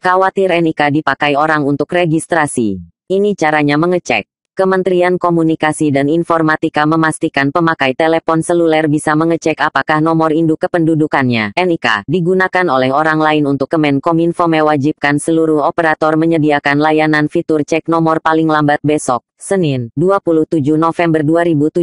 Khawatir NIK dipakai orang untuk registrasi. Ini caranya mengecek. Kementerian Komunikasi dan Informatika memastikan pemakai telepon seluler bisa mengecek apakah nomor induk kependudukannya (NIK) digunakan oleh orang lain untuk Kemenkominfo mewajibkan seluruh operator menyediakan layanan fitur cek nomor paling lambat besok, Senin, 27 November 2017.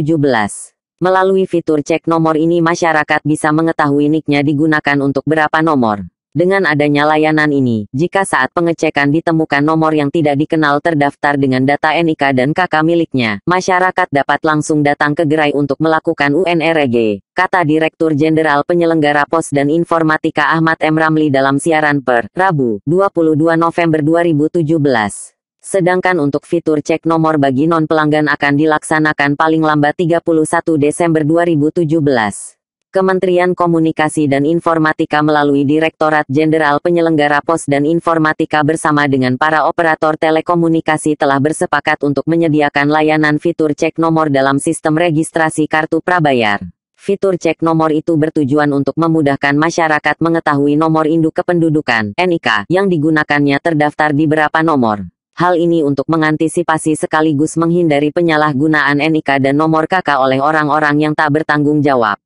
Melalui fitur cek nomor ini masyarakat bisa mengetahui niknya digunakan untuk berapa nomor. Dengan adanya layanan ini, jika saat pengecekan ditemukan nomor yang tidak dikenal terdaftar dengan data NIK dan KK miliknya, masyarakat dapat langsung datang ke gerai untuk melakukan UNREG, kata Direktur Jenderal Penyelenggara Pos dan Informatika Ahmad M. Ramli dalam siaran per Rabu, 22 November 2017. Sedangkan untuk fitur cek nomor bagi non pelanggan akan dilaksanakan paling lambat 31 Desember 2017. Kementerian Komunikasi dan Informatika melalui Direktorat Jenderal Penyelenggara Pos dan Informatika bersama dengan para operator telekomunikasi telah bersepakat untuk menyediakan layanan fitur cek nomor dalam sistem registrasi kartu prabayar. Fitur cek nomor itu bertujuan untuk memudahkan masyarakat mengetahui nomor induk kependudukan (NIK) yang digunakannya terdaftar di berapa nomor. Hal ini untuk mengantisipasi sekaligus menghindari penyalahgunaan NIK dan nomor KK oleh orang-orang yang tak bertanggung jawab.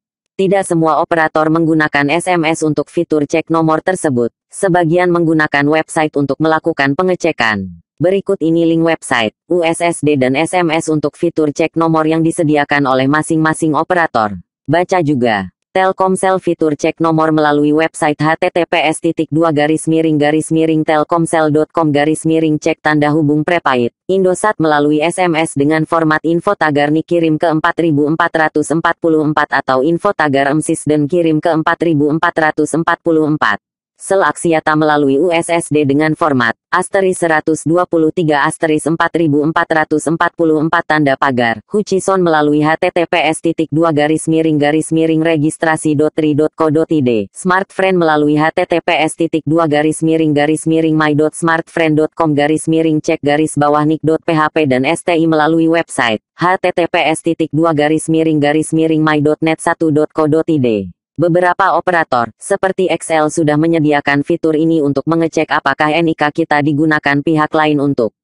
Tidak semua operator menggunakan SMS untuk fitur cek nomor tersebut. Sebagian menggunakan website untuk melakukan pengecekan. Berikut ini link website, USSD dan SMS untuk fitur cek nomor yang disediakan oleh masing-masing operator. Baca juga. Telkomsel fitur cek nomor melalui website https titik dua garis miring garis miring telkomsel.com garis miring cek tanda hubung prepaid Indosat melalui SMS dengan format info tagar nih kirim ke 4444 atau info tagar emsis dan kirim ke 4444 Sel Aksiata melalui USSD dengan format asteris 123 asteris 4444 tanda pagar Hutchison melalui https titik dua garis miring garis miring registrasi .ri.co.id smartfriend melalui https titik dua garis miring garis miring my.smartfriend.com garis miring cek garis bawah nick.php dan sti melalui website https titik dua garis miring garis miring my.net1.co.id Beberapa operator, seperti XL sudah menyediakan fitur ini untuk mengecek apakah NIK kita digunakan pihak lain untuk